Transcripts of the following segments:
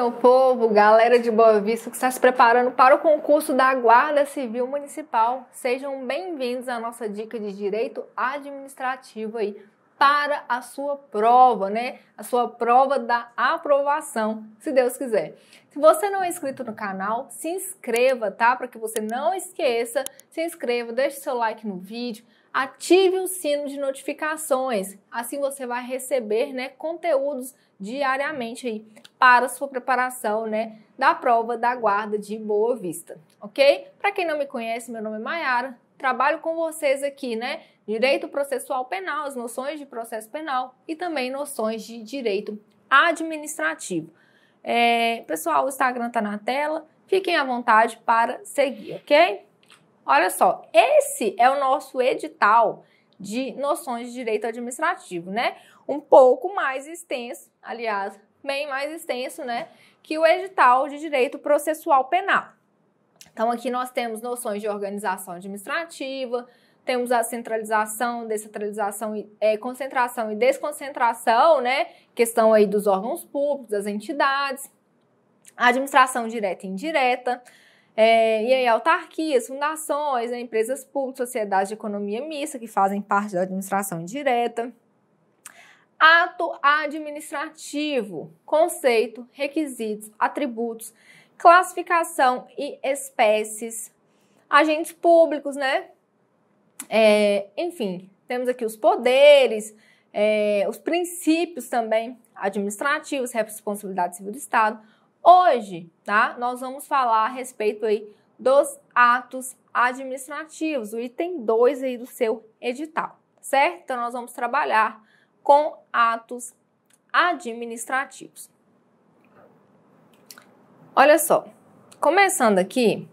meu povo, galera de Boa Vista que está se preparando para o concurso da Guarda Civil Municipal. Sejam bem-vindos à nossa dica de direito administrativo aí para a sua prova, né? A sua prova da aprovação, se Deus quiser. Se você não é inscrito no canal, se inscreva, tá? Para que você não esqueça, se inscreva, deixe seu like no vídeo, ative o sino de notificações. Assim você vai receber né, conteúdos diariamente aí para sua preparação né, da prova da guarda de Boa Vista, ok? Para quem não me conhece, meu nome é Mayara, trabalho com vocês aqui, né? Direito processual penal, as noções de processo penal e também noções de direito administrativo. É, pessoal, o Instagram está na tela, fiquem à vontade para seguir, ok? Olha só, esse é o nosso edital de noções de direito administrativo, né? Um pouco mais extenso, aliás, bem mais extenso, né, que o edital de direito processual penal. Então aqui nós temos noções de organização administrativa, temos a centralização, descentralização, é, concentração e desconcentração, né? Questão aí dos órgãos públicos, das entidades, administração direta e indireta, é, e aí, autarquias, fundações, né, empresas públicas, sociedades de economia mista que fazem parte da administração indireta. Ato administrativo, conceito, requisitos, atributos, classificação e espécies. Agentes públicos, né? É, enfim, temos aqui os poderes, é, os princípios também administrativos, responsabilidade civil do Estado, Hoje, tá? Nós vamos falar a respeito aí dos atos administrativos, o item 2 aí do seu edital, certo? Então nós vamos trabalhar com atos administrativos. Olha só, começando aqui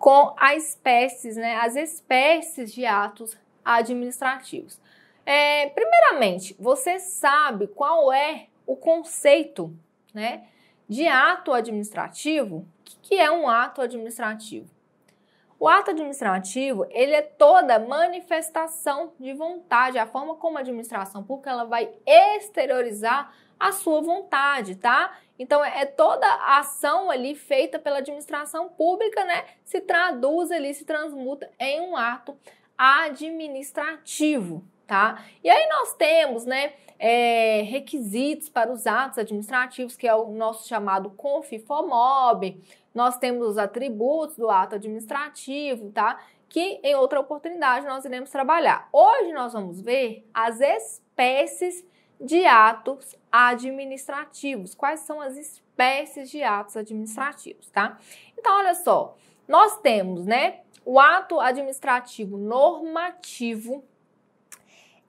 com as espécies, né? As espécies de atos administrativos. É, primeiramente, você sabe qual é o conceito né, de ato administrativo, o que é um ato administrativo? O ato administrativo, ele é toda manifestação de vontade, a forma como a administração pública ela vai exteriorizar a sua vontade, tá? Então é, é toda a ação ali feita pela administração pública, né, se traduz ali, se transmuta em um ato administrativo, tá? E aí nós temos, né, é, requisitos para os atos administrativos, que é o nosso chamado CONFIFOMOB, nós temos os atributos do ato administrativo, tá? Que em outra oportunidade nós iremos trabalhar. Hoje nós vamos ver as espécies de atos administrativos. Quais são as espécies de atos administrativos, tá? Então, olha só, nós temos, né, o ato administrativo normativo,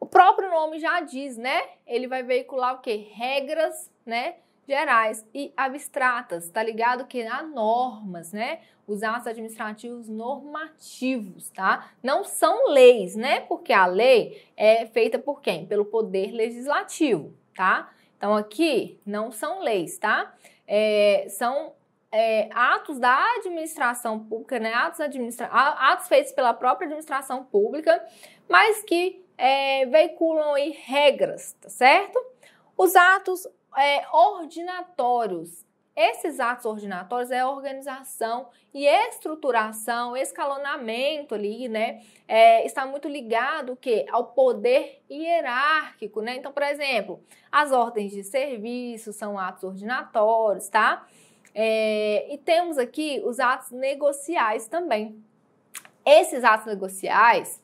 o próprio nome já diz, né? Ele vai veicular o que? Regras, né? Gerais e abstratas, tá ligado? Que há normas, né? Os atos administrativos normativos, tá? Não são leis, né? Porque a lei é feita por quem? Pelo poder legislativo, tá? Então aqui não são leis, tá? É, são é, atos da administração pública, né? Atos, administra atos feitos pela própria administração pública, mas que é, veiculam aí regras, tá certo? Os atos é, ordinatórios. Esses atos ordinatórios é organização e estruturação, escalonamento ali, né? É, está muito ligado quê? ao poder hierárquico, né? Então, por exemplo, as ordens de serviço são atos ordinatórios, tá? É, e temos aqui os atos negociais também. Esses atos negociais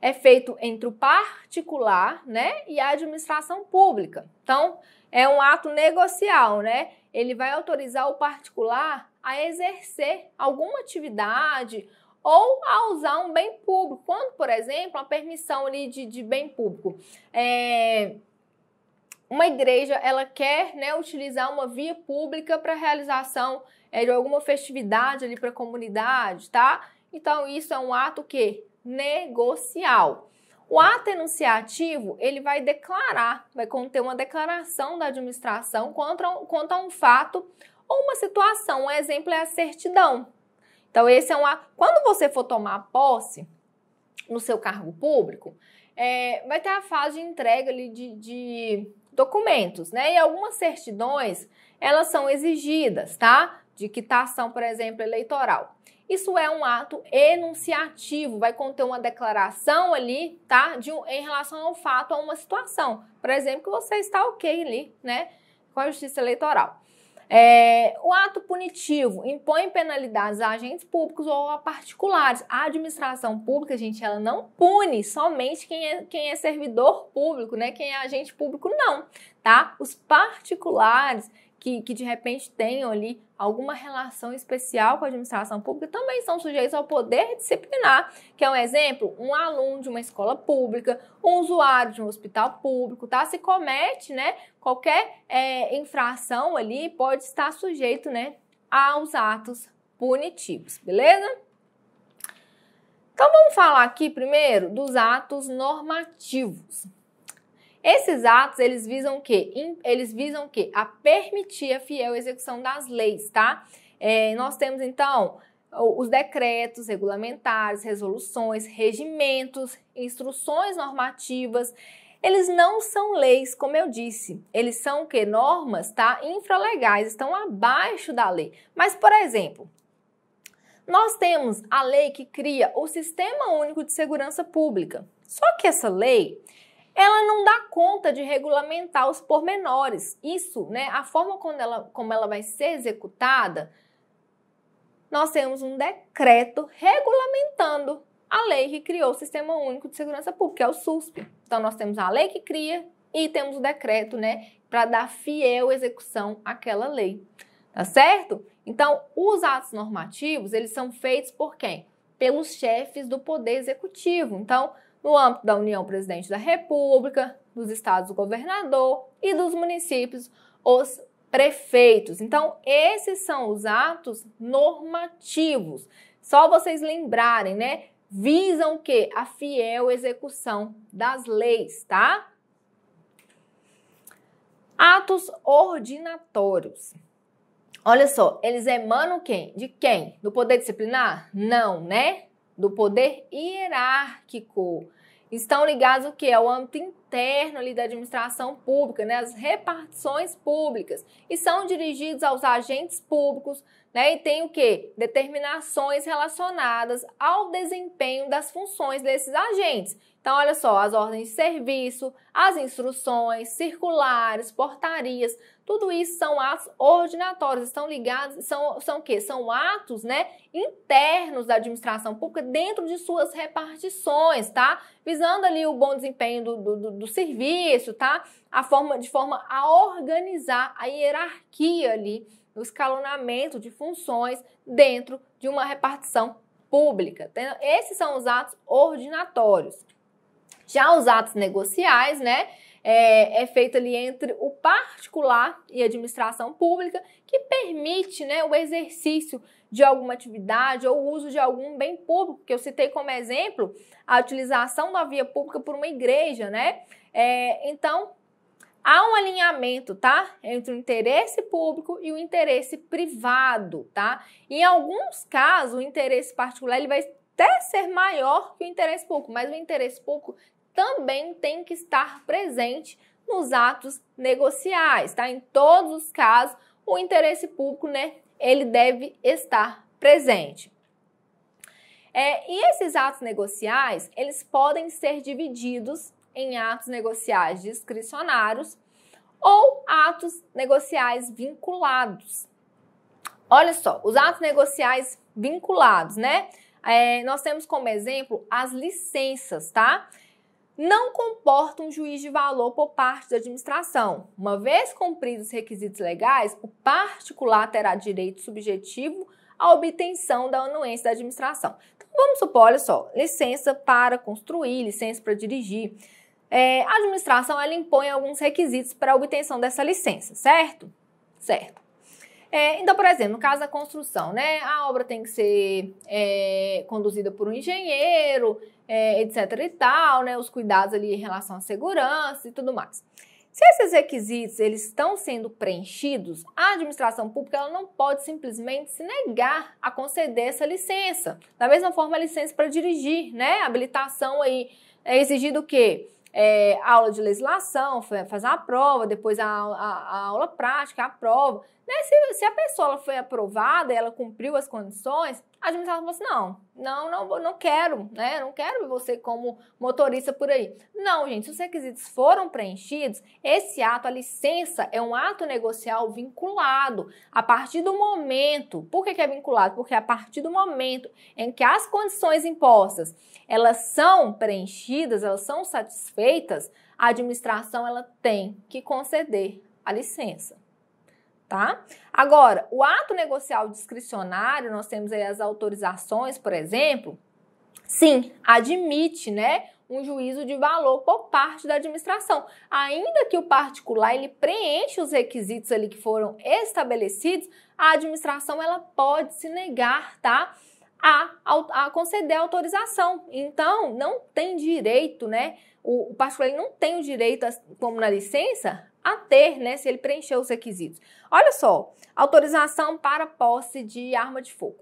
é feito entre o particular, né, e a administração pública. Então, é um ato negocial, né? Ele vai autorizar o particular a exercer alguma atividade ou a usar um bem público. Quando, por exemplo, a permissão ali de, de bem público é uma igreja ela quer né, utilizar uma via pública para realização é, de alguma festividade ali para a comunidade, tá? Então isso é um ato que negocial. O ato enunciativo, ele vai declarar, vai conter uma declaração da administração contra, contra um fato ou uma situação. Um exemplo é a certidão. Então, esse é um Quando você for tomar posse no seu cargo público, é, vai ter a fase de entrega ali de, de documentos, né? E algumas certidões, elas são exigidas, tá? de quitação, por exemplo, eleitoral. Isso é um ato enunciativo, vai conter uma declaração ali, tá? De, em relação ao fato, a uma situação. Por exemplo, que você está ok ali, né? Com a justiça eleitoral. É, o ato punitivo impõe penalidades a agentes públicos ou a particulares. A administração pública, gente, ela não pune somente quem é, quem é servidor público, né? Quem é agente público, não, tá? Os particulares que, que de repente tenham ali alguma relação especial com a administração pública também são sujeitos ao poder disciplinar, que é um exemplo, um aluno de uma escola pública, um usuário de um hospital público, tá? Se comete, né, qualquer é, infração ali pode estar sujeito, né, aos atos punitivos, beleza? Então vamos falar aqui primeiro dos atos normativos. Esses atos, eles visam o quê? Eles visam o quê? A permitir a fiel execução das leis, tá? É, nós temos, então, os decretos regulamentares, resoluções, regimentos, instruções normativas, eles não são leis, como eu disse. Eles são que normas, tá? Infralegais, estão abaixo da lei. Mas, por exemplo, nós temos a lei que cria o Sistema Único de Segurança Pública. Só que essa lei, ela não dá conta de regulamentar os pormenores. Isso, né? A forma como ela, como ela vai ser executada, nós temos um decreto regulamentando a lei que criou o Sistema Único de Segurança Pública, é o SUSP. Então nós temos a lei que cria e temos o decreto, né, para dar fiel execução àquela lei. Tá certo? Então, os atos normativos, eles são feitos por quem? Pelos chefes do poder executivo. Então, no âmbito da União Presidente da República, dos estados o governador e dos municípios os prefeitos. Então, esses são os atos normativos. Só vocês lembrarem, né? Visam o quê? A fiel execução das leis, tá? Atos ordinatórios. Olha só, eles emanam quem? De quem? Do poder disciplinar? Não, né? do poder hierárquico estão ligados o que é o âmbito interno ali da administração pública, né, as repartições públicas e são dirigidos aos agentes públicos, né, e tem o que determinações relacionadas ao desempenho das funções desses agentes. Então, olha só, as ordens de serviço, as instruções, circulares, portarias, tudo isso são atos ordinatórios, estão ligados, são, são o quê? São atos, né, internos da administração pública dentro de suas repartições, tá? Visando ali o bom desempenho do, do, do serviço, tá? A forma, de forma a organizar a hierarquia ali, o escalonamento de funções dentro de uma repartição pública. Tá? Esses são os atos ordinatórios. Já os atos negociais, né? É, é, feito ali entre o particular e a administração pública, que permite né, o exercício de alguma atividade ou o uso de algum bem público, que eu citei como exemplo a utilização da via pública por uma igreja, né? É, então, há um alinhamento, tá? Entre o interesse público e o interesse privado, tá? Em alguns casos, o interesse particular ele vai até ser maior que o interesse público, mas o interesse público também tem que estar presente nos atos negociais, tá? Em todos os casos, o interesse público, né, ele deve estar presente. É, e esses atos negociais, eles podem ser divididos em atos negociais discricionários ou atos negociais vinculados. Olha só, os atos negociais vinculados, né? É, nós temos como exemplo as licenças, tá? não comporta um juiz de valor por parte da administração. Uma vez cumpridos os requisitos legais, o particular terá direito subjetivo à obtenção da anuência da administração. Então, vamos supor, olha só, licença para construir, licença para dirigir. É, a administração ela impõe alguns requisitos para a obtenção dessa licença, certo? Certo. É, então, por exemplo, no caso da construção, né? A obra tem que ser é, conduzida por um engenheiro, é, etc e tal, né? Os cuidados ali em relação à segurança e tudo mais. Se esses requisitos eles estão sendo preenchidos, a administração pública ela não pode simplesmente se negar a conceder essa licença. Da mesma forma, a licença para dirigir, né? A habilitação aí é exigido o quê? é, aula de legislação, fazer a prova, depois a, a, a aula prática, a prova. Né? Se, se, a pessoa foi aprovada, ela cumpriu as condições, a administração falou assim: não, não, não, não quero, né? Não quero você como motorista por aí. Não, gente, se os requisitos foram preenchidos, esse ato, a licença, é um ato negocial vinculado. A partir do momento, por que, que é vinculado? Porque a partir do momento em que as condições impostas elas são preenchidas, elas são satisfeitas, a administração ela tem que conceder a licença tá? Agora, o ato negocial discricionário, nós temos aí as autorizações, por exemplo, sim, admite, né, um juízo de valor por parte da administração, ainda que o particular ele preenche os requisitos ali que foram estabelecidos, a administração ela pode se negar, tá? A, a, conceder autorização. Então, não tem direito, né? O, o particular não tem o direito, como na licença, a ter, né, se ele preencher os requisitos. Olha só, autorização para posse de arma de fogo.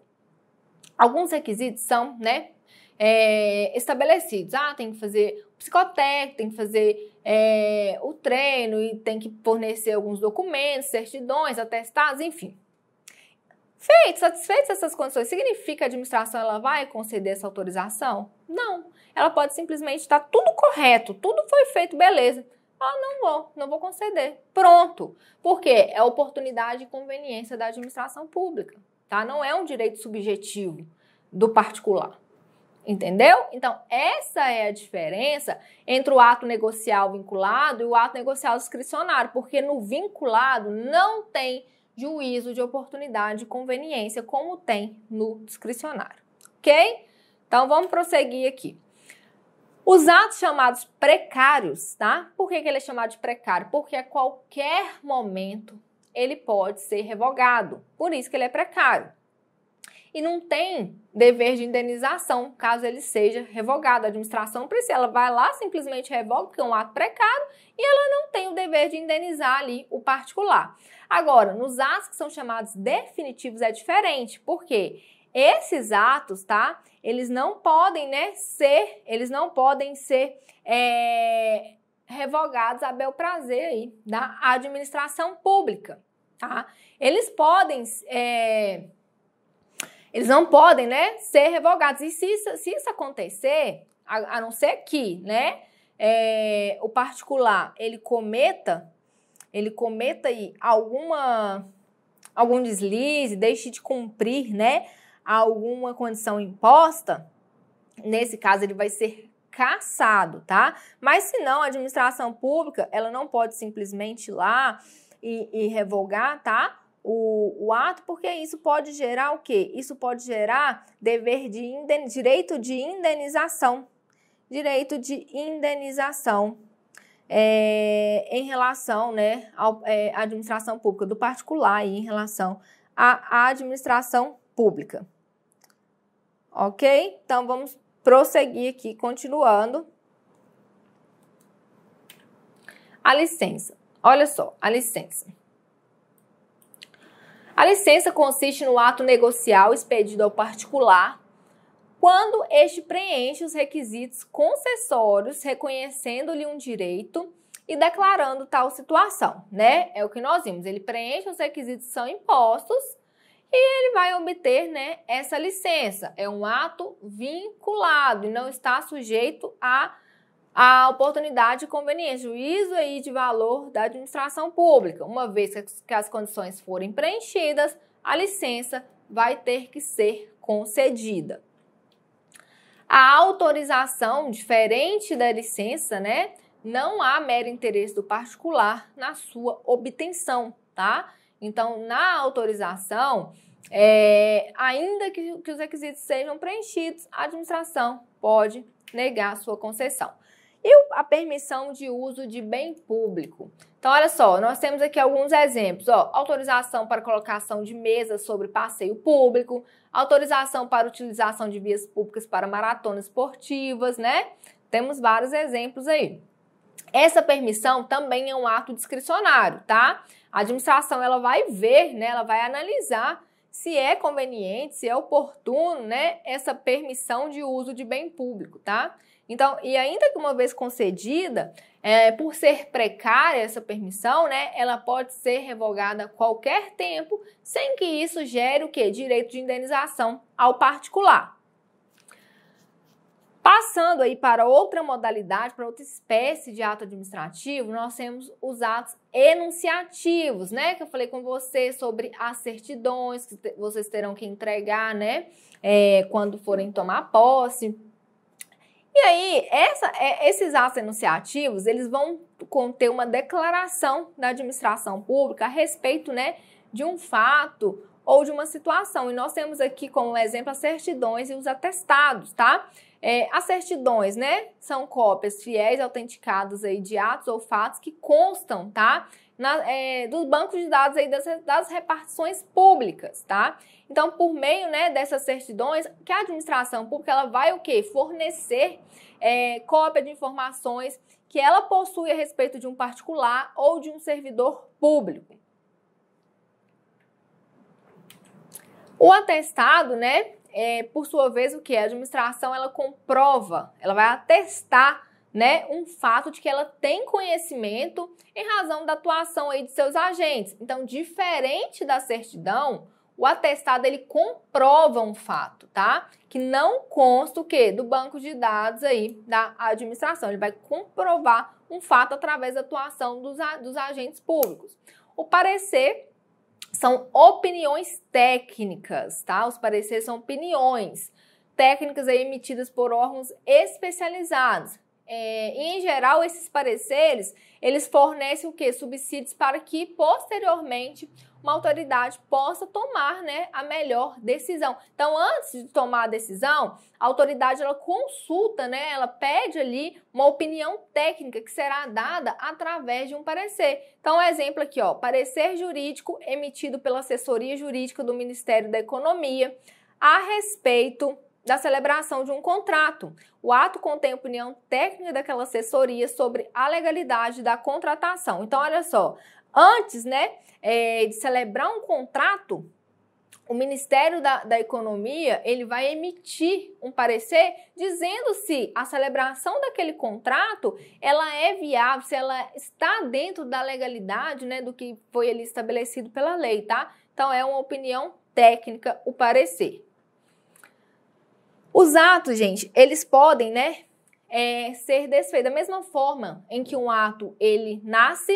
Alguns requisitos são, né, é, estabelecidos. Ah, tem que fazer psicotécnico, tem que fazer é, o treino e tem que fornecer alguns documentos, certidões, atestados, enfim. Feito, satisfeitas essas condições, significa que a administração ela vai conceder essa autorização? Não. Ela pode simplesmente estar tudo correto, tudo foi feito, beleza. Ah, não vou, não vou conceder. Pronto. Porque é oportunidade e conveniência da administração pública, tá? Não é um direito subjetivo do particular. Entendeu? Então, essa é a diferença entre o ato negocial vinculado e o ato negocial discricionário, porque no vinculado não tem juízo de oportunidade e conveniência como tem no discricionário, ok? Então, vamos prosseguir aqui. Os atos chamados precários, tá? Por que, que ele é chamado de precário? Porque a qualquer momento ele pode ser revogado. Por isso que ele é precário. E não tem dever de indenização caso ele seja revogado. A administração precisa, ela vai lá, simplesmente revoga, porque é um ato precário, e ela não tem o dever de indenizar ali o particular. Agora, nos atos que são chamados definitivos é diferente, Por porque esses atos, tá? Eles não podem, né, ser, eles não podem ser é, revogados a bel prazer aí da administração pública, tá? Eles podem, é, eles não podem, né, ser revogados. E se isso, se isso acontecer, a, a, não ser que, né, é, o particular ele cometa, ele cometa aí alguma algum deslize, deixe de cumprir, né, a alguma condição imposta, nesse caso ele vai ser caçado, tá? Mas se não, a administração pública, ela não pode simplesmente ir lá e, e revogar, tá? O, o, ato, porque isso pode gerar o quê? Isso pode gerar dever de inden, direito de indenização. Direito de indenização é, em relação né, à é, administração pública, do particular em relação à, à administração pública ok? Então, vamos prosseguir aqui, continuando. A licença. Olha só, a licença. A licença consiste no ato negocial expedido ao particular quando este preenche os requisitos concessórios, reconhecendo-lhe um direito e declarando tal situação, né? É o que nós vimos. Ele preenche os requisitos que são impostos e ele vai obter né, essa licença. É um ato vinculado e não está sujeito a a oportunidade conveniente, juízo aí de valor da administração pública. Uma vez que as condições forem preenchidas, a licença vai ter que ser concedida. A autorização, diferente da licença, né? Não há mero interesse do particular na sua obtenção, tá? Então, na autorização, é, ainda que, que os requisitos sejam preenchidos, a administração pode negar sua concessão. E a permissão de uso de bem público? Então, olha só, nós temos aqui alguns exemplos. Ó, autorização para colocação de mesas sobre passeio público, autorização para utilização de vias públicas para maratonas esportivas, né? Temos vários exemplos aí. Essa permissão também é um ato discricionário, tá? A administração ela vai ver, né? Ela vai analisar se é conveniente, se é oportuno, né, essa permissão de uso de bem público, tá? Então, e ainda que uma vez concedida, é, por ser precária essa permissão, né, ela pode ser revogada a qualquer tempo, sem que isso gere o que? Direito de indenização ao particular. Passando aí para outra modalidade, para outra espécie de ato administrativo, nós temos os atos enunciativos, né? Que eu falei com você sobre as certidões que vocês terão que entregar, né? É, quando forem tomar posse. E aí, essa, é, esses atos enunciativos, eles vão conter uma declaração da administração pública a respeito, né? De um fato ou de uma situação. E nós temos aqui como exemplo as certidões e os atestados, tá? É, as certidões, né? São cópias fiéis, autenticadas aí de atos ou fatos que constam, tá? Na, é, de dados aí das, das repartições públicas, tá? Então, por meio né, dessas certidões, que a administração pública ela vai o quê? Fornecer é, cópia de informações que ela possui a respeito de um particular ou de um servidor público. O atestado, né? é, por sua vez, o que? A administração ela comprova, ela vai atestar né, um fato de que ela tem conhecimento em razão da atuação aí de seus agentes. Então, diferente da certidão, o atestado ele comprova um fato, tá? Que não consta o quê? Do banco de dados aí da administração. Ele vai comprovar um fato através da atuação dos, dos agentes públicos. O parecer são opiniões técnicas, tá? Os pareceres são opiniões técnicas emitidas por órgãos especializados. É, em geral, esses pareceres, eles fornecem o que? Subsídios para que, posteriormente, uma autoridade possa tomar né, a melhor decisão. Então, antes de tomar a decisão, a autoridade ela consulta, né, ela pede ali uma opinião técnica que será dada através de um parecer. Então, um exemplo aqui, ó, parecer jurídico emitido pela assessoria jurídica do Ministério da Economia a respeito da celebração de um contrato. O ato contém a opinião técnica daquela assessoria sobre a legalidade da contratação. Então, olha só, antes né, é, de celebrar um contrato, o Ministério da, da, Economia ele vai emitir um parecer dizendo se a celebração daquele contrato ela é viável, se ela está dentro da legalidade né, do que foi ali estabelecido pela lei, tá? Então é uma opinião técnica o parecer. Os atos, gente, eles podem, né, é, ser desfeitos da mesma forma em que um ato ele nasce,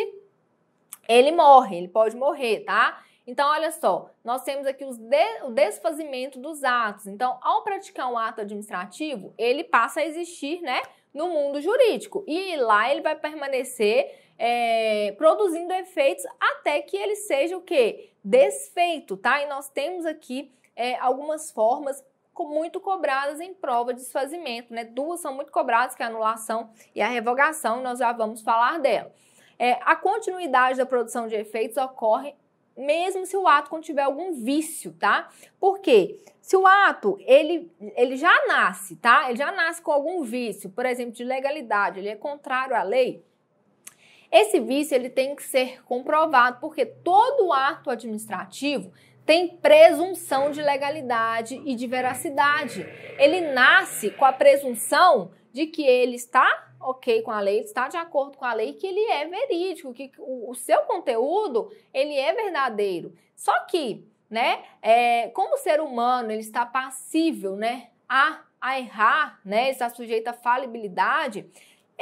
ele morre, ele pode morrer, tá? Então, olha só, nós temos aqui de, o desfazimento dos atos. Então, ao praticar um ato administrativo, ele passa a existir, né, no mundo jurídico. E lá ele vai permanecer é, produzindo efeitos até que ele seja o quê? Desfeito, tá? E nós temos aqui é, algumas formas muito cobradas em prova de desfazimento, né? Duas são muito cobradas, que é a anulação e a revogação, e nós já vamos falar dela. É, a continuidade da produção de efeitos ocorre mesmo se o ato contiver algum vício, tá? Porque se o ato, ele, ele já nasce, tá? Ele já nasce com algum vício, por exemplo, de legalidade, ele é contrário à lei, esse vício ele tem que ser comprovado, porque todo ato administrativo tem presunção de legalidade e de veracidade. Ele nasce com a presunção de que ele está ok com a lei, está de acordo com a lei, que ele é verídico, que o, seu conteúdo ele é verdadeiro. Só que, né, é, como o ser humano ele está passível, né, a, a errar, né, está sujeito à falibilidade,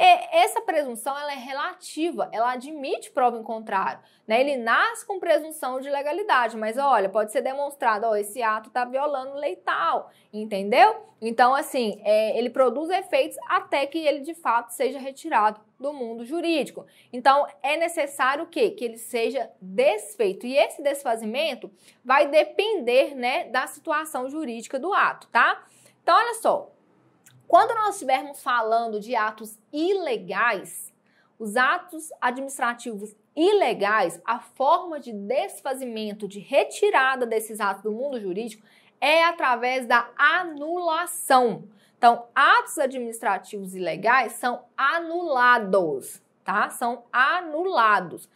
é, essa presunção ela é relativa, ela admite prova em contrário. Né? Ele nasce com presunção de legalidade, mas olha, pode ser demonstrado, ó, esse ato está violando lei tal, entendeu? Então, assim, é, ele produz efeitos até que ele de fato seja retirado do mundo jurídico. Então, é necessário que, que ele seja desfeito. E esse desfazimento vai depender né, da situação jurídica do ato, tá? Então, olha só, quando nós estivermos falando de atos ilegais, os atos administrativos ilegais, a forma de desfazimento, de retirada desses atos do mundo jurídico é através da anulação. Então, atos administrativos ilegais são anulados, tá? São anulados.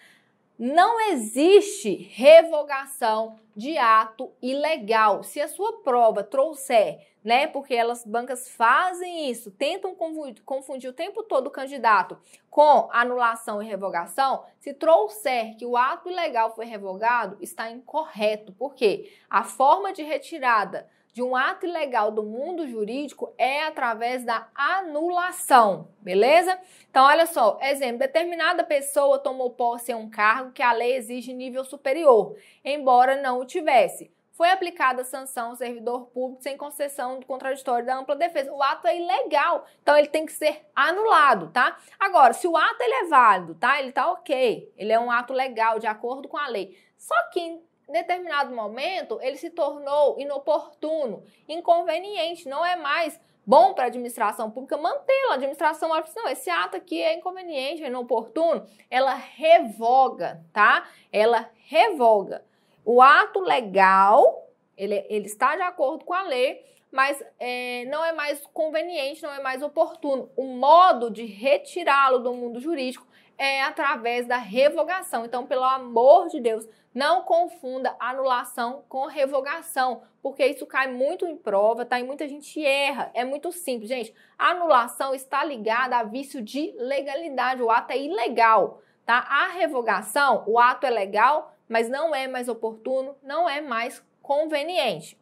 Não existe revogação de ato ilegal. Se a sua prova trouxer, né, porque elas bancas fazem isso, tentam confundir o tempo todo o candidato com anulação e revogação, se trouxer que o ato ilegal foi revogado, está incorreto, porque a forma de retirada de um ato ilegal do mundo jurídico é através da anulação, beleza? Então, olha só, exemplo, determinada pessoa tomou posse em um cargo que a lei exige nível superior, embora não o tivesse. Foi aplicada a sanção ao servidor público sem concessão do contraditório da ampla defesa. O ato é ilegal, então ele tem que ser anulado, tá? Agora, se o ato ele é válido, tá? Ele tá ok, ele é um ato legal, de acordo com a lei. Só que determinado momento ele se tornou inoportuno, inconveniente, não é mais bom para a administração pública mantê lo A administração assim, ela diz, não, esse ato aqui é inconveniente, é inoportuno. Ela revoga, tá? Ela revoga. O ato legal, ele, ele está de acordo com a lei, mas é, não é mais conveniente, não é mais oportuno. O modo de retirá-lo do mundo jurídico é através da revogação. Então, pelo amor de Deus, não confunda anulação com revogação, porque isso cai muito em prova, tá? E muita gente erra. É muito simples, gente. anulação está ligada a vício de legalidade, o ato é ilegal, tá? A revogação, o ato é legal, mas não é mais oportuno, não é mais conveniente.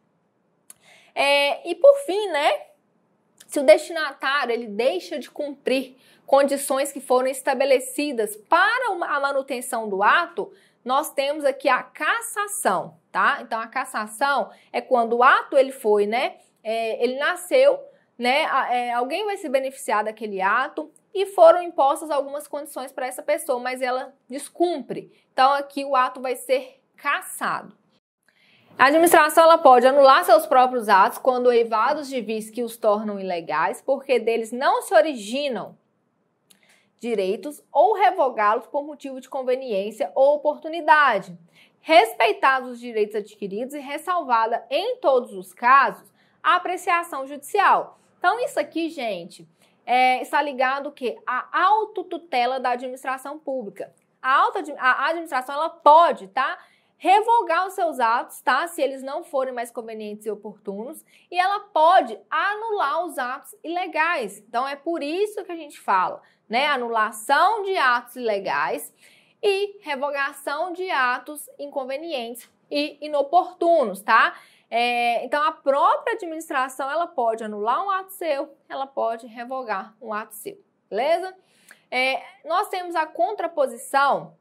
É, e por fim, né? Se o destinatário ele deixa de cumprir condições que foram estabelecidas para a manutenção do ato, nós temos aqui a cassação, tá? Então a cassação é quando o ato ele foi, né? É, ele nasceu, né? É, alguém vai se beneficiar daquele ato e foram impostas algumas condições para essa pessoa, mas ela descumpre. Então aqui o ato vai ser cassado. A administração ela pode anular seus próprios atos quando evados de vis que os tornam ilegais, porque deles não se originam direitos ou revogá-los por motivo de conveniência ou oportunidade. Respeitados os direitos adquiridos e ressalvada, em todos os casos, a apreciação judicial. Então, isso aqui, gente, é, está ligado que à autotutela da administração pública. A, auto, a administração ela pode, tá? revogar os seus atos, tá? Se eles não forem mais convenientes e oportunos, e ela pode anular os atos ilegais. Então é por isso que a gente fala, né? Anulação de atos ilegais e revogação de atos inconvenientes e inoportunos, tá? É, então a própria administração ela pode anular um ato seu, ela pode revogar um ato seu, beleza? É, nós temos a contraposição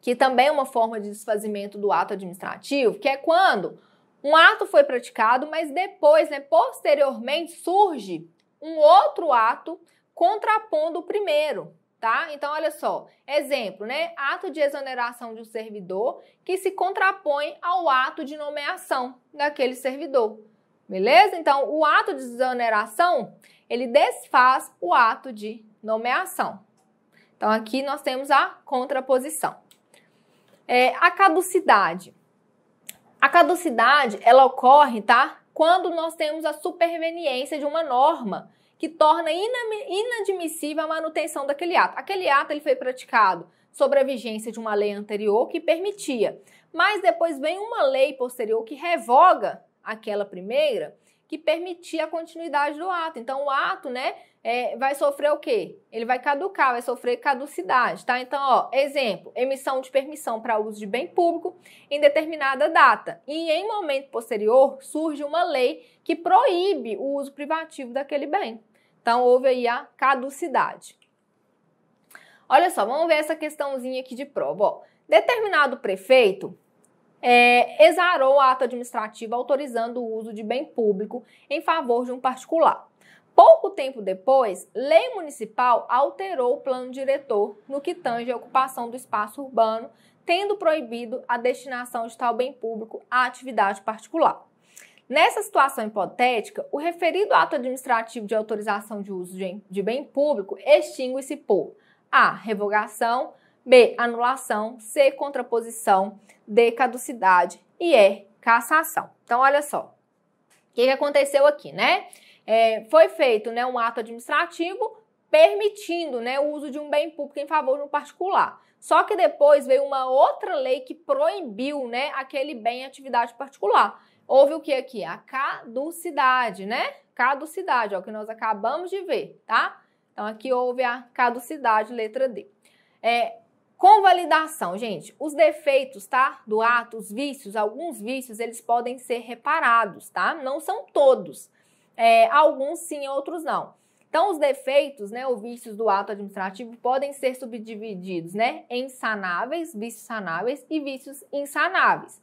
que também é uma forma de desfazimento do ato administrativo, que é quando um ato foi praticado, mas depois, né, posteriormente, surge um outro ato contrapondo o primeiro, tá? Então, olha só, exemplo, né? Ato de exoneração de um servidor que se contrapõe ao ato de nomeação daquele servidor, beleza? Então, o ato de exoneração, ele desfaz o ato de nomeação. Então, aqui nós temos a contraposição. É, a caducidade. A caducidade, ela ocorre, tá? Quando nós temos a superveniência de uma norma que torna inadmissível a manutenção daquele ato. Aquele ato ele foi praticado sobre a vigência de uma lei anterior que permitia, mas depois vem uma lei posterior que revoga aquela primeira que permitia a continuidade do ato. Então, o ato, né, é, vai sofrer o quê? Ele vai caducar, vai sofrer caducidade, tá? Então, ó, exemplo, emissão de permissão para uso de bem público em determinada data. E em momento posterior, surge uma lei que proíbe o uso privativo daquele bem. Então, houve aí a caducidade. Olha só, vamos ver essa questãozinha aqui de prova, ó. Determinado prefeito é, exarou o ato administrativo autorizando o uso de bem público em favor de um particular. Pouco tempo depois, lei municipal alterou o plano diretor no que tange a ocupação do espaço urbano, tendo proibido a destinação de tal bem público à atividade particular. Nessa situação hipotética, o referido ato administrativo de autorização de uso de bem público extingue-se por a. revogação, B. Anulação. C. Contraposição. D. Caducidade. E E. Cassação. Então, olha só. O que, que aconteceu aqui, né? É, foi feito né, um ato administrativo permitindo né, o uso de um bem público em favor de um particular. Só que depois veio uma outra lei que proibiu né, aquele bem em atividade particular. Houve o que aqui? A caducidade, né? Caducidade, ó, que nós acabamos de ver, tá? Então aqui houve a caducidade, letra D. É, Convalidação, gente, os defeitos, tá? Do ato, os vícios, alguns vícios, eles podem ser reparados, tá? Não são todos. É, alguns sim, outros não. Então, os defeitos, né, ou vícios do ato administrativo podem ser subdivididos, né, em sanáveis, vícios sanáveis e vícios insanáveis.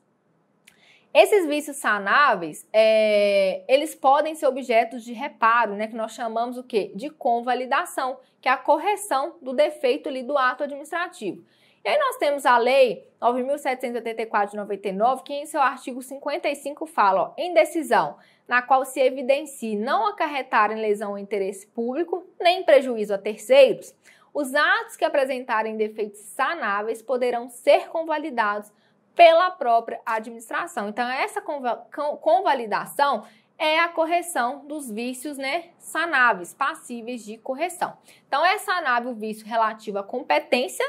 Esses vícios sanáveis, é, eles podem ser objetos de reparo, né, que nós chamamos o quê? De convalidação, que é a correção do defeito ali do ato administrativo. E aí nós temos a lei 9.784 de 99, que em seu artigo 55 fala, ó, em decisão na qual se evidencie não acarretar em lesão ao interesse público, nem prejuízo a terceiros, os atos que apresentarem defeitos sanáveis poderão ser convalidados pela própria administração. Então, essa convalidação é a correção dos vícios, né, sanáveis, passíveis de correção. Então, é sanável o vício relativo à competência,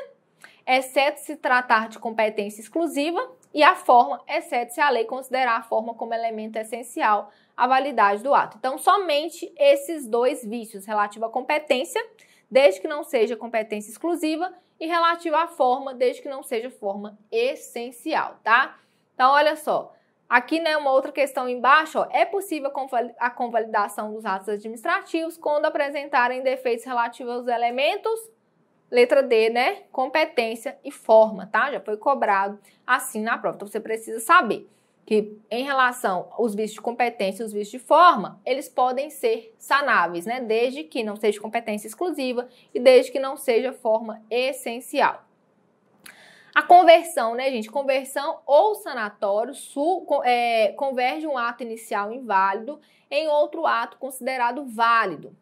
exceto se tratar de competência exclusiva, e a forma, exceto se a lei considerar a forma como elemento essencial à validade do ato. Então, somente esses dois vícios, relativo à competência desde que não seja competência exclusiva, e relativo à forma, desde que não seja forma essencial, tá? Então, olha só. Aqui, né, uma outra questão embaixo, ó, é possível a convalidação dos atos administrativos quando apresentarem defeitos relativos aos elementos, letra D, né, competência e forma, tá? Já foi cobrado assim na prova, então você precisa saber que em relação aos vícios de competência e os vícios de forma, eles podem ser sanáveis, né? Desde que não seja competência exclusiva e desde que não seja forma essencial. A conversão, né, gente? Conversão ou sanatório su, é, converge um ato inicial inválido em outro ato considerado válido.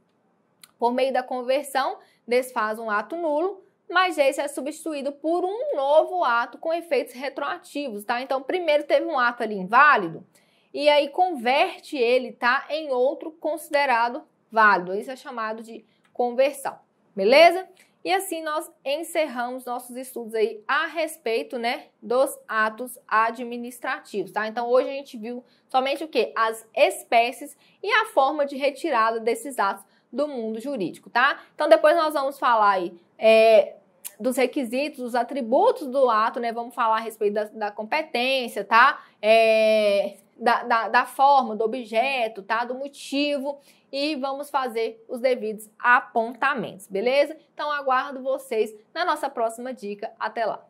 Por meio da conversão, desfaz um ato nulo mas esse é substituído por um novo ato com efeitos retroativos, tá? Então, primeiro teve um ato ali inválido e aí converte ele, tá, em outro considerado válido. Isso é chamado de conversão. Beleza? E assim nós encerramos nossos estudos aí a respeito, né, dos atos administrativos, tá? Então hoje a gente viu somente o que? As espécies e a forma de retirada desses atos do mundo jurídico, tá? Então depois nós vamos falar aí é, dos requisitos, dos atributos do ato, né? Vamos falar a respeito da, da competência, tá? É, da, da, da, forma, do objeto, tá? Do motivo e vamos fazer os devidos apontamentos, beleza? Então aguardo vocês na nossa próxima dica. Até lá!